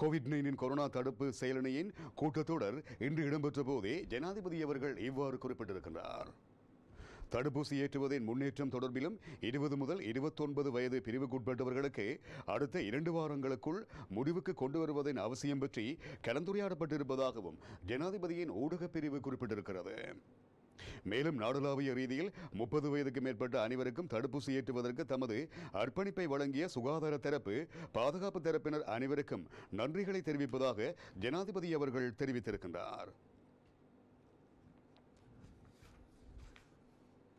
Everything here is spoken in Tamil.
கோவிட் நைன்டீன் கொரோனா தடுப்பு செயலணியின் கூட்டத்தொடர் இன்று இடம்பெற்ற போதே ஜனாதிபதி அவர்கள் இவ்வாறு குறிப்பிட்டிருக்கிறார் தடுப்பூசி ஏற்றுவதின் முன்னேற்றம் தொடர்பிலும் இருபது முதல் இருபத்தொன்பது வயது பிரிவுக்குட்பட்டவர்களுக்கு அடுத்த இரண்டு வாரங்களுக்குள் முடிவுக்கு கொண்டு வருவதன் அவசியம் பற்றி கலந்துரையாடப்பட்டிருப்பதாகவும் ஜனாதிபதியின் ஊடகப் பிரிவு குறிப்பிட்டிருக்கிறது மேலும் நாடுலாவிய ரீதியில் முப்பது வயதுக்கு மேற்பட்ட அனைவருக்கும் தடுப்பூசி ஏற்றுவதற்கு தமது அர்ப்பணிப்பை வழங்கிய சுகாதார தரப்பு பாதுகாப்பு தரப்பினர் அனைவருக்கும் நன்றிகளை தெரிவிப்பதாக ஜனாதிபதி அவர்கள் தெரிவித்திருக்கின்றார்